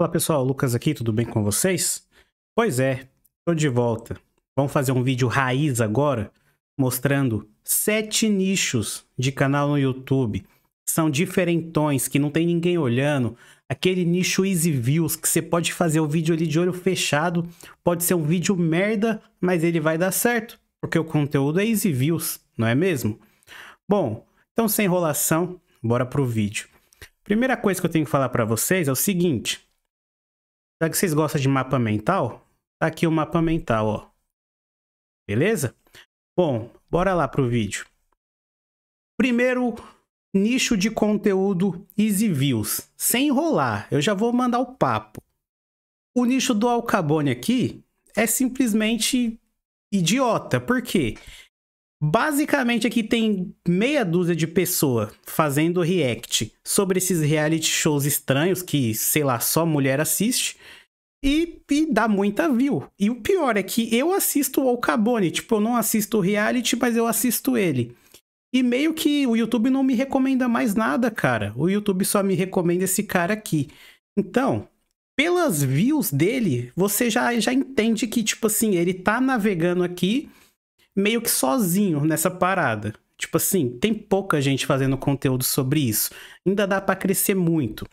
Fala pessoal, Lucas aqui, tudo bem com vocês? Pois é, tô de volta. Vamos fazer um vídeo raiz agora, mostrando sete nichos de canal no YouTube. São diferentões, que não tem ninguém olhando. Aquele nicho Easy Views, que você pode fazer o vídeo ali de olho fechado. Pode ser um vídeo merda, mas ele vai dar certo, porque o conteúdo é Easy Views, não é mesmo? Bom, então sem enrolação, bora pro vídeo. Primeira coisa que eu tenho que falar para vocês é o seguinte já que vocês gostam de mapa mental, tá aqui o mapa mental, ó. Beleza? Bom, bora lá pro vídeo. Primeiro, nicho de conteúdo Easy Views. Sem enrolar, eu já vou mandar o papo. O nicho do Alcabone aqui é simplesmente idiota. Por quê? Basicamente, aqui tem meia dúzia de pessoa fazendo react sobre esses reality shows estranhos que, sei lá, só mulher assiste. E, e dá muita view. E o pior é que eu assisto o Cabone. Tipo, eu não assisto o reality, mas eu assisto ele. E meio que o YouTube não me recomenda mais nada, cara. O YouTube só me recomenda esse cara aqui. Então, pelas views dele, você já, já entende que, tipo assim, ele tá navegando aqui meio que sozinho nessa parada. Tipo assim, tem pouca gente fazendo conteúdo sobre isso. Ainda dá para crescer muito.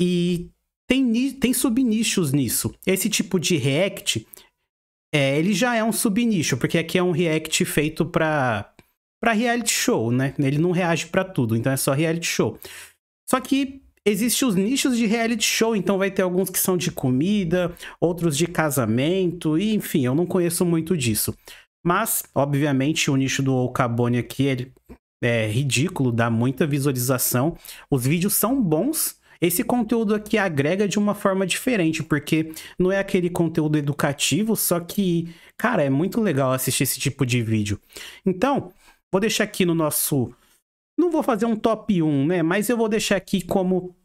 E tem, tem subnichos nisso. Esse tipo de React, é, ele já é um subnicho, porque aqui é um React feito para para reality show, né? Ele não reage para tudo, então é só reality show. Só que existem os nichos de reality show, então vai ter alguns que são de comida, outros de casamento, e enfim, eu não conheço muito disso. Mas, obviamente, o nicho do Okabone aqui é ridículo, dá muita visualização. Os vídeos são bons, esse conteúdo aqui agrega de uma forma diferente, porque não é aquele conteúdo educativo, só que, cara, é muito legal assistir esse tipo de vídeo. Então, vou deixar aqui no nosso. Não vou fazer um top 1, né? Mas eu vou deixar aqui como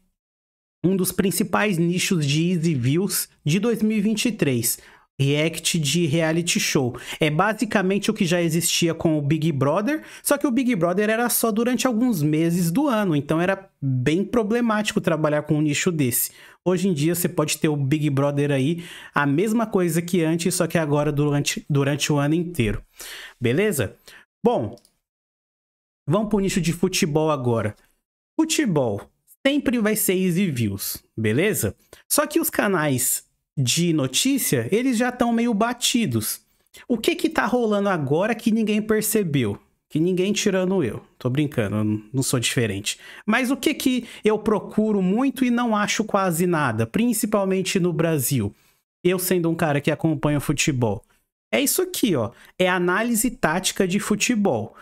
um dos principais nichos de Easy Views de 2023. React de reality show. É basicamente o que já existia com o Big Brother, só que o Big Brother era só durante alguns meses do ano, então era bem problemático trabalhar com um nicho desse. Hoje em dia você pode ter o Big Brother aí, a mesma coisa que antes, só que agora durante, durante o ano inteiro. Beleza? Bom, vamos para o nicho de futebol agora. Futebol sempre vai ser easy views, beleza? Só que os canais de notícia, eles já estão meio batidos. O que que tá rolando agora que ninguém percebeu? Que ninguém tirando eu. Tô brincando, eu não sou diferente. Mas o que que eu procuro muito e não acho quase nada, principalmente no Brasil? Eu sendo um cara que acompanha o futebol. É isso aqui, ó. É análise tática de futebol.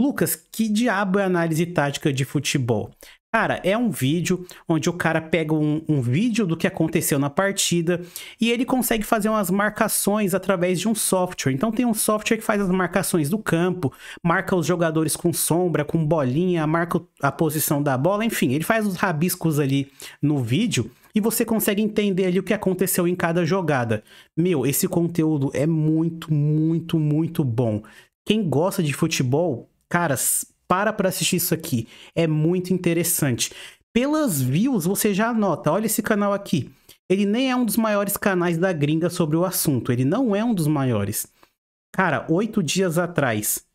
Lucas, que diabo é análise tática de futebol? Cara, é um vídeo onde o cara pega um, um vídeo do que aconteceu na partida e ele consegue fazer umas marcações através de um software. Então tem um software que faz as marcações do campo, marca os jogadores com sombra, com bolinha, marca a posição da bola, enfim, ele faz os rabiscos ali no vídeo e você consegue entender ali o que aconteceu em cada jogada. Meu, esse conteúdo é muito, muito, muito bom. Quem gosta de futebol, caras, para para assistir isso aqui. É muito interessante. Pelas views, você já nota, olha esse canal aqui. Ele nem é um dos maiores canais da gringa sobre o assunto. Ele não é um dos maiores. Cara, oito dias atrás,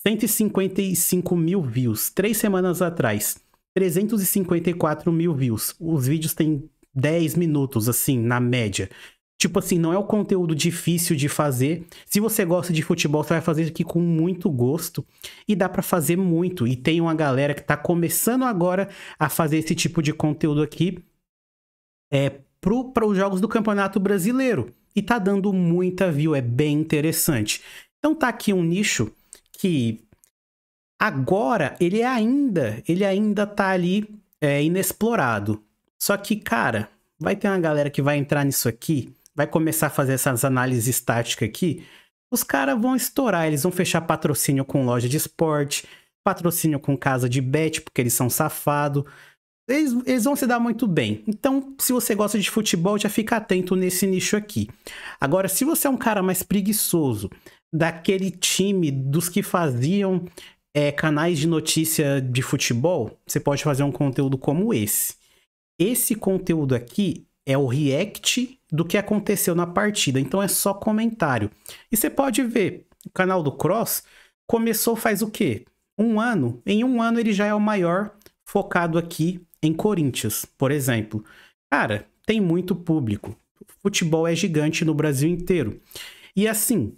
155 mil views. Três semanas atrás, 354 mil views. Os vídeos têm 10 minutos, assim, na média. Tipo assim, não é o conteúdo difícil de fazer. Se você gosta de futebol, você vai fazer isso aqui com muito gosto. E dá para fazer muito. E tem uma galera que tá começando agora a fazer esse tipo de conteúdo aqui é, para os jogos do Campeonato Brasileiro. E tá dando muita view, é bem interessante. Então tá aqui um nicho que agora ele ainda, ele ainda tá ali é, inexplorado. Só que, cara, vai ter uma galera que vai entrar nisso aqui vai começar a fazer essas análises estáticas aqui, os caras vão estourar, eles vão fechar patrocínio com loja de esporte, patrocínio com casa de bet, porque eles são safados. Eles, eles, vão se dar muito bem. Então, se você gosta de futebol, já fica atento nesse nicho aqui. Agora, se você é um cara mais preguiçoso, daquele time dos que faziam é, canais de notícia de futebol, você pode fazer um conteúdo como esse. Esse conteúdo aqui é o react do que aconteceu na partida. Então é só comentário. E você pode ver, o canal do Cross começou faz o quê? Um ano. Em um ano ele já é o maior focado aqui em Corinthians, por exemplo. Cara, tem muito público. O futebol é gigante no Brasil inteiro. E assim,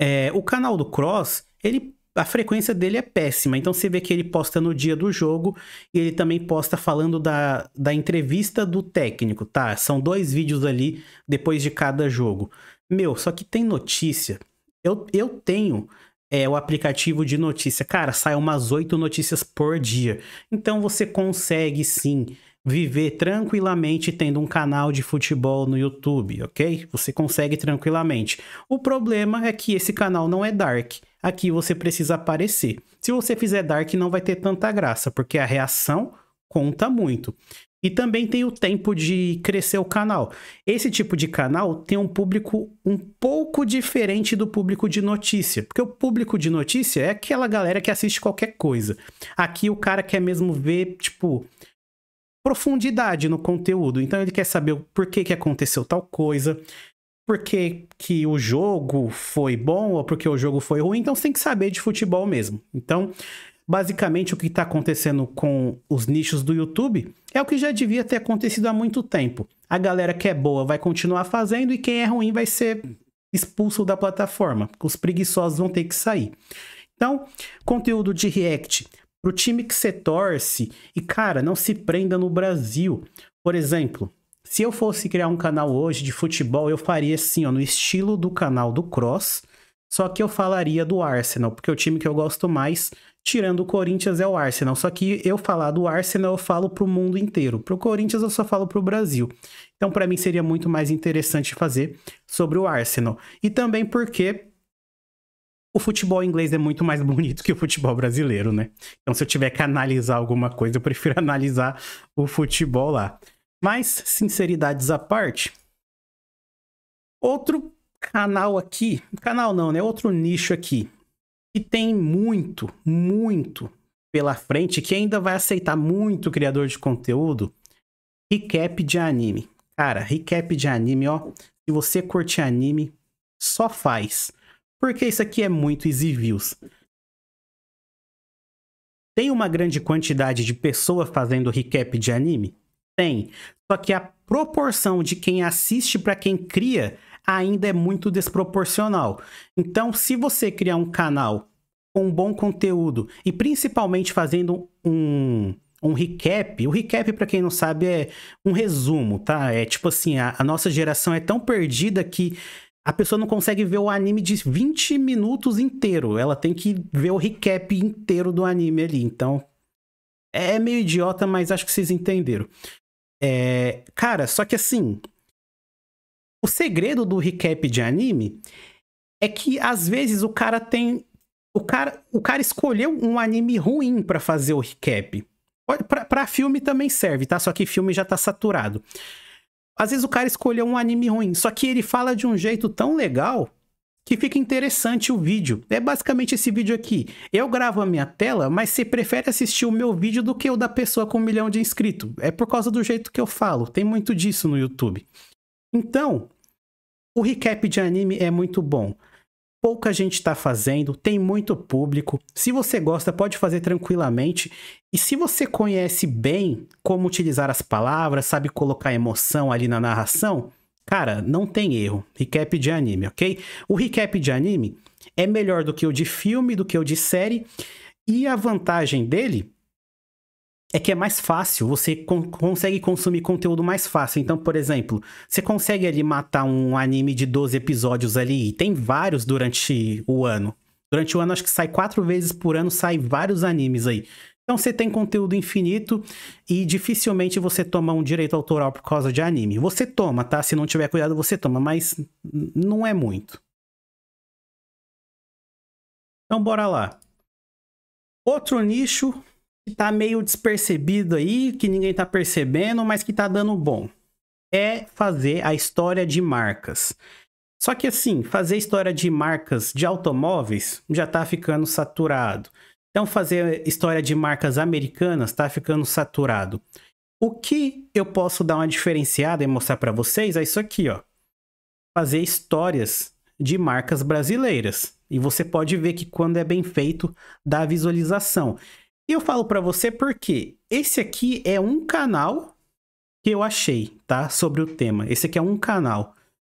é, o canal do Cross, ele a frequência dele é péssima. Então você vê que ele posta no dia do jogo e ele também posta falando da, da entrevista do técnico, tá? São dois vídeos ali depois de cada jogo. Meu, só que tem notícia. Eu, eu tenho é, o aplicativo de notícia. Cara, sai umas oito notícias por dia. Então você consegue sim viver tranquilamente tendo um canal de futebol no YouTube, ok? Você consegue tranquilamente. O problema é que esse canal não é dark aqui você precisa aparecer. Se você fizer Dark, não vai ter tanta graça, porque a reação conta muito. E também tem o tempo de crescer o canal. Esse tipo de canal tem um público um pouco diferente do público de notícia, porque o público de notícia é aquela galera que assiste qualquer coisa. Aqui o cara quer mesmo ver, tipo, profundidade no conteúdo. Então ele quer saber por que, que aconteceu tal coisa, porque que o jogo foi bom ou porque o jogo foi ruim, então você tem que saber de futebol mesmo. Então, basicamente o que está acontecendo com os nichos do YouTube é o que já devia ter acontecido há muito tempo. A galera que é boa vai continuar fazendo e quem é ruim vai ser expulso da plataforma. Os preguiçosos vão ter que sair. Então, conteúdo de React para o time que você torce e cara, não se prenda no Brasil. Por exemplo, se eu fosse criar um canal hoje de futebol, eu faria assim, ó, no estilo do canal do Cross, só que eu falaria do Arsenal, porque o time que eu gosto mais, tirando o Corinthians, é o Arsenal. Só que eu falar do Arsenal, eu falo pro mundo inteiro. Pro Corinthians, eu só falo pro Brasil. Então, para mim, seria muito mais interessante fazer sobre o Arsenal. E também porque o futebol inglês é muito mais bonito que o futebol brasileiro, né? Então, se eu tiver que analisar alguma coisa, eu prefiro analisar o futebol lá. Mas, sinceridades à parte, outro canal aqui, canal não, né? Outro nicho aqui, que tem muito, muito pela frente, que ainda vai aceitar muito criador de conteúdo, recap de anime. Cara, recap de anime, ó. Se você curte anime, só faz. Porque isso aqui é muito easy views. Tem uma grande quantidade de pessoa fazendo recap de anime? Tem. Só que a proporção de quem assiste para quem cria ainda é muito desproporcional. Então, se você criar um canal com um bom conteúdo e principalmente fazendo um, um recap, o recap, para quem não sabe, é um resumo, tá? É tipo assim: a, a nossa geração é tão perdida que a pessoa não consegue ver o anime de 20 minutos inteiro. Ela tem que ver o recap inteiro do anime ali. Então, é meio idiota, mas acho que vocês entenderam. É, cara, só que assim. O segredo do recap de anime é que às vezes o cara tem. O cara, o cara escolheu um anime ruim para fazer o recap. Pra, pra filme também serve, tá? Só que filme já tá saturado. Às vezes o cara escolheu um anime ruim, só que ele fala de um jeito tão legal que fica interessante o vídeo. É basicamente esse vídeo aqui. Eu gravo a minha tela, mas você prefere assistir o meu vídeo do que o da pessoa com um milhão de inscritos. É por causa do jeito que eu falo. Tem muito disso no YouTube. Então, o recap de anime é muito bom. Pouca gente está fazendo, tem muito público. Se você gosta, pode fazer tranquilamente. E se você conhece bem como utilizar as palavras, sabe colocar emoção ali na narração, Cara, não tem erro. Recap de anime, ok? O recap de anime é melhor do que o de filme, do que o de série. E a vantagem dele é que é mais fácil, você con consegue consumir conteúdo mais fácil. Então, por exemplo, você consegue ali matar um anime de 12 episódios ali, e tem vários durante o ano. Durante o ano, acho que sai quatro vezes por ano, sai vários animes aí. Então você tem conteúdo infinito e dificilmente você toma um direito autoral por causa de anime. Você toma, tá? Se não tiver cuidado, você toma, mas não é muito. Então bora lá. Outro nicho que tá meio despercebido aí, que ninguém tá percebendo, mas que tá dando bom, é fazer a história de marcas. Só que assim, fazer história de marcas de automóveis já tá ficando saturado. Então, fazer história de marcas americanas está ficando saturado. O que eu posso dar uma diferenciada e mostrar para vocês é isso aqui, ó. Fazer histórias de marcas brasileiras. E você pode ver que quando é bem feito, dá visualização. E eu falo para você porque esse aqui é um canal que eu achei, tá? Sobre o tema. Esse aqui é um canal.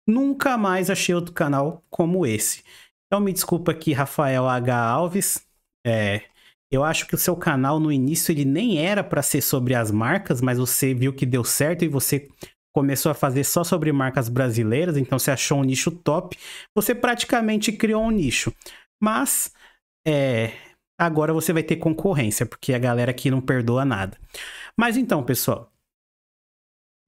Nunca mais achei outro canal como esse. Então me desculpa aqui, Rafael H. Alves, é. Eu acho que o seu canal no início ele nem era para ser sobre as marcas, mas você viu que deu certo e você começou a fazer só sobre marcas brasileiras, então você achou um nicho top. Você praticamente criou um nicho. Mas é, agora você vai ter concorrência, porque a galera aqui não perdoa nada. Mas então, pessoal,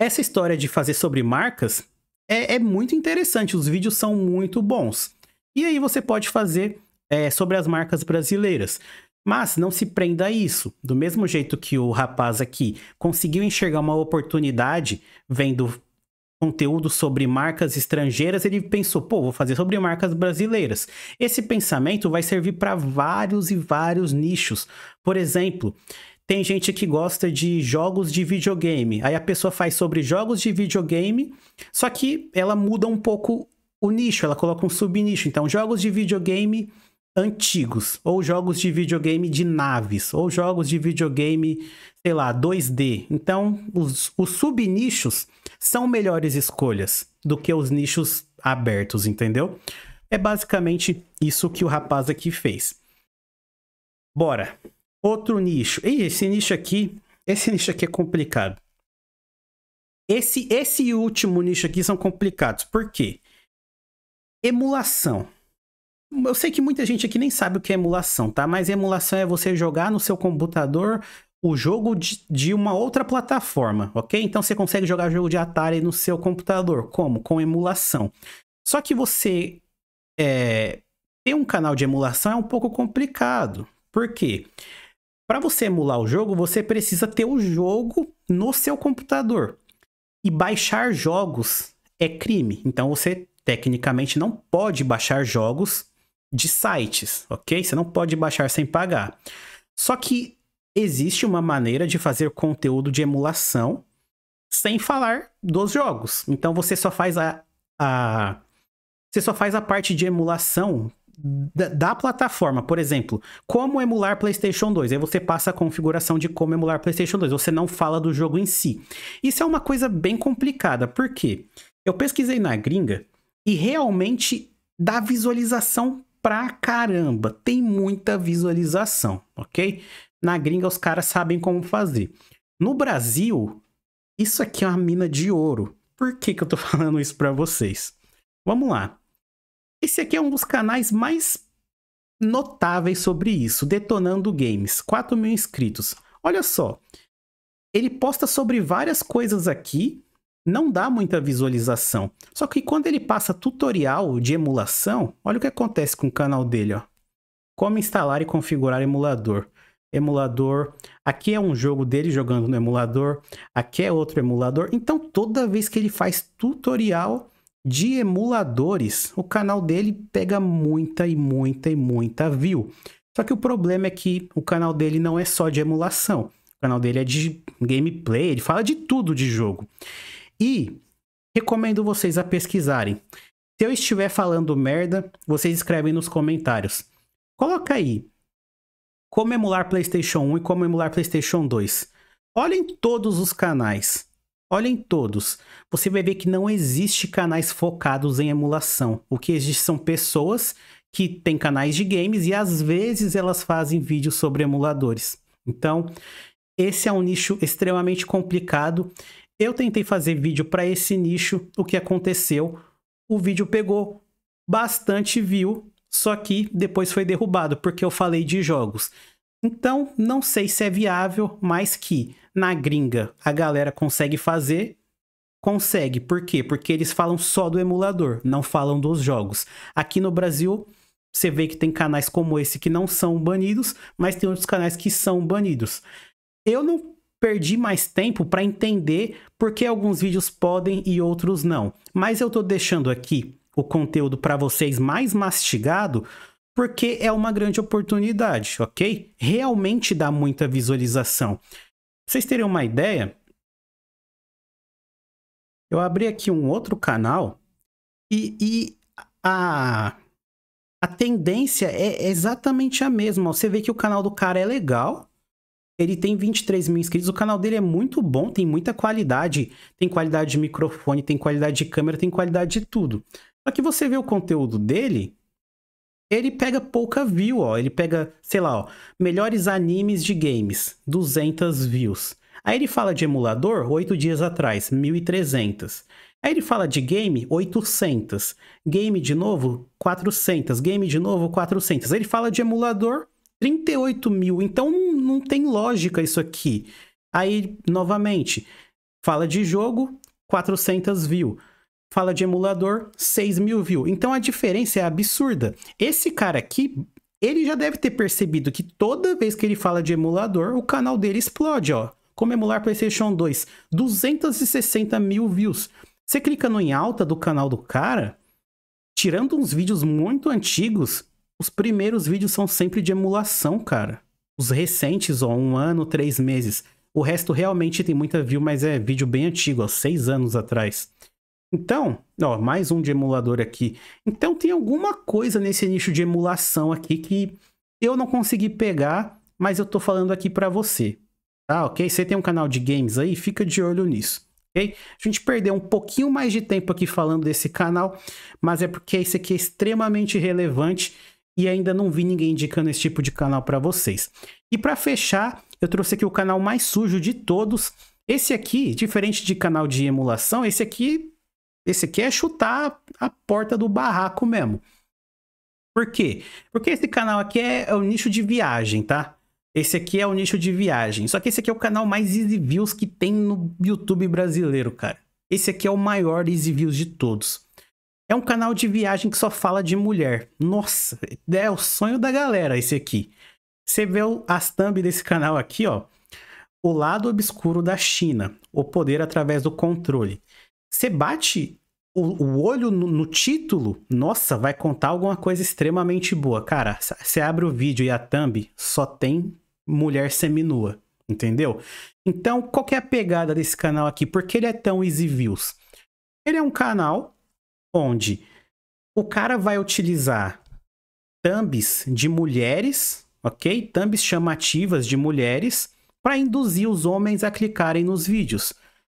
essa história de fazer sobre marcas é, é muito interessante. Os vídeos são muito bons. E aí você pode fazer é, sobre as marcas brasileiras. Mas não se prenda a isso. Do mesmo jeito que o rapaz aqui conseguiu enxergar uma oportunidade vendo conteúdo sobre marcas estrangeiras, ele pensou, pô, vou fazer sobre marcas brasileiras. Esse pensamento vai servir para vários e vários nichos. Por exemplo, tem gente que gosta de jogos de videogame. Aí a pessoa faz sobre jogos de videogame, só que ela muda um pouco o nicho, ela coloca um subnicho. Então, jogos de videogame antigos, ou jogos de videogame de naves, ou jogos de videogame, sei lá, 2D. Então, os, os subnichos são melhores escolhas do que os nichos abertos, entendeu? É basicamente isso que o rapaz aqui fez. Bora. Outro nicho. E esse nicho aqui, esse nicho aqui é complicado. Esse, esse último nicho aqui são complicados. Por quê? Emulação. Eu sei que muita gente aqui nem sabe o que é emulação, tá? Mas emulação é você jogar no seu computador o jogo de, de, uma outra plataforma, ok? Então você consegue jogar jogo de Atari no seu computador. Como? Com emulação. Só que você é, ter um canal de emulação é um pouco complicado. Por quê? Para você emular o jogo, você precisa ter o jogo no seu computador. E baixar jogos é crime. Então você tecnicamente não pode baixar jogos de sites, ok? Você não pode baixar sem pagar. Só que existe uma maneira de fazer conteúdo de emulação sem falar dos jogos. Então você só faz a, a você só faz a parte de emulação da, da, plataforma, por exemplo, como emular PlayStation 2. Aí você passa a configuração de como emular PlayStation 2. Você não fala do jogo em si. Isso é uma coisa bem complicada, porque eu pesquisei na gringa e realmente dá visualização pra caramba, tem muita visualização, ok? Na gringa os caras sabem como fazer. No Brasil, isso aqui é uma mina de ouro. Por que, que eu tô falando isso para vocês? Vamos lá. Esse aqui é um dos canais mais notáveis sobre isso, Detonando Games, 4 mil inscritos. Olha só, ele posta sobre várias coisas aqui, não dá muita visualização. Só que quando ele passa tutorial de emulação, olha o que acontece com o canal dele, ó. Como instalar e configurar emulador. Emulador, aqui é um jogo dele jogando no emulador, aqui é outro emulador. Então toda vez que ele faz tutorial de emuladores, o canal dele pega muita e muita e muita view. Só que o problema é que o canal dele não é só de emulação. O canal dele é de gameplay, ele fala de tudo de jogo. E recomendo vocês a pesquisarem. Se eu estiver falando merda, vocês escrevem nos comentários. Coloca aí como emular PlayStation 1 e como emular PlayStation 2. Olhem todos os canais. Olhem todos. Você vai ver que não existe canais focados em emulação. O que existe são pessoas que têm canais de games e às vezes elas fazem vídeos sobre emuladores. Então, esse é um nicho extremamente complicado eu tentei fazer vídeo para esse nicho, o que aconteceu? O vídeo pegou bastante view, só que depois foi derrubado porque eu falei de jogos. Então, não sei se é viável, mas que na gringa a galera consegue fazer, consegue. Por quê? Porque eles falam só do emulador, não falam dos jogos. Aqui no Brasil, você vê que tem canais como esse que não são banidos, mas tem outros canais que são banidos. Eu não perdi mais tempo para entender por que alguns vídeos podem e outros não. Mas eu estou deixando aqui o conteúdo para vocês mais mastigado, porque é uma grande oportunidade, ok? Realmente dá muita visualização. vocês terem uma ideia, eu abri aqui um outro canal e, e a, a tendência é exatamente a mesma. Você vê que o canal do cara é legal, ele tem 23 mil inscritos. O canal dele é muito bom, tem muita qualidade. Tem qualidade de microfone, tem qualidade de câmera, tem qualidade de tudo. Só que você vê o conteúdo dele, ele pega pouca view, ó. Ele pega, sei lá, ó, melhores animes de games, 200 views. Aí ele fala de emulador, 8 dias atrás, 1300. Aí ele fala de game, 800. Game de novo, 400. Game de novo, 400. Aí ele fala de emulador, 38 mil. Então, não tem lógica isso aqui. Aí, novamente, fala de jogo, 400 views fala de emulador, 6 mil views. Então a diferença é absurda. Esse cara aqui, ele já deve ter percebido que toda vez que ele fala de emulador, o canal dele explode, ó. Como emular PlayStation 2, 260 mil views. Você clica no em alta do canal do cara, tirando uns vídeos muito antigos, os primeiros vídeos são sempre de emulação, cara os recentes, ó, um ano, três meses. O resto realmente tem muita view, mas é vídeo bem antigo, ó, seis anos atrás. Então, ó, mais um de emulador aqui. Então tem alguma coisa nesse nicho de emulação aqui que eu não consegui pegar, mas eu tô falando aqui para você. Tá, ok? Você tem um canal de games aí, fica de olho nisso. ok A gente perdeu um pouquinho mais de tempo aqui falando desse canal, mas é porque esse aqui é extremamente relevante e ainda não vi ninguém indicando esse tipo de canal para vocês. E para fechar, eu trouxe aqui o canal mais sujo de todos. Esse aqui, diferente de canal de emulação, esse aqui, esse aqui é chutar a porta do barraco mesmo. Por quê? Porque esse canal aqui é, é o nicho de viagem, tá? Esse aqui é o nicho de viagem. Só que esse aqui é o canal mais easy views que tem no YouTube brasileiro, cara. Esse aqui é o maior easy views de todos. É um canal de viagem que só fala de mulher. Nossa, é o sonho da galera esse aqui. Você vê as thumb desse canal aqui, ó. O lado obscuro da China. O poder através do controle. Você bate o, o olho no, no, título, nossa, vai contar alguma coisa extremamente boa. Cara, você abre o vídeo e a thumb só tem mulher seminua, entendeu? Então, qual é a pegada desse canal aqui? Por que ele é tão easy views? Ele é um canal onde o cara vai utilizar thumbs de mulheres, ok? Thumbs chamativas de mulheres para induzir os homens a clicarem nos vídeos.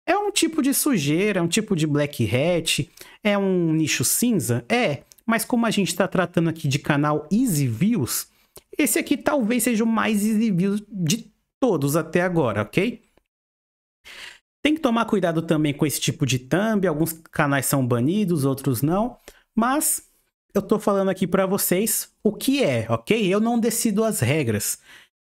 É um tipo de sujeira, é um tipo de black hat, é um nicho cinza? É, mas como a gente está tratando aqui de canal Easy Views, esse aqui talvez seja o mais Easy Views de todos até agora, ok? Tem que tomar cuidado também com esse tipo de thumb, alguns canais são banidos, outros não, mas eu tô falando aqui para vocês o que é, ok? Eu não decido as regras.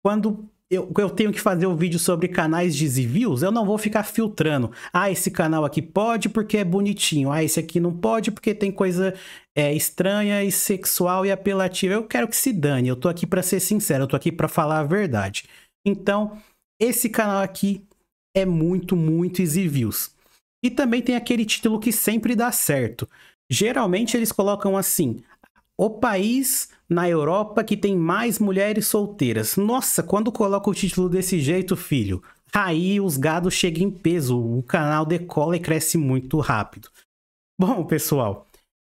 Quando eu, eu, tenho que fazer um vídeo sobre canais de reviews, eu não vou ficar filtrando. Ah, esse canal aqui pode porque é bonitinho. Ah, esse aqui não pode porque tem coisa é, estranha e sexual e apelativa. Eu quero que se dane. Eu tô aqui para ser sincero, eu tô aqui para falar a verdade. Então, esse canal aqui é muito, muito easy views. E também tem aquele título que sempre dá certo. Geralmente eles colocam assim: o país na Europa que tem mais mulheres solteiras. Nossa, quando coloca o título desse jeito, filho, aí os gados chegam em peso, o canal decola e cresce muito rápido. Bom, pessoal,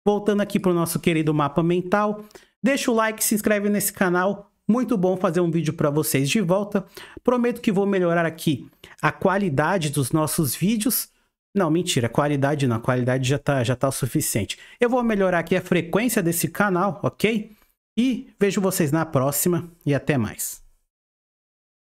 voltando aqui para o nosso querido mapa mental, deixa o like, se inscreve nesse canal, muito bom fazer um vídeo para vocês de volta. Prometo que vou melhorar aqui a qualidade dos nossos vídeos. Não, mentira, qualidade não, a qualidade já tá, já tá o suficiente. Eu vou melhorar aqui a frequência desse canal, ok? E vejo vocês na próxima e até mais.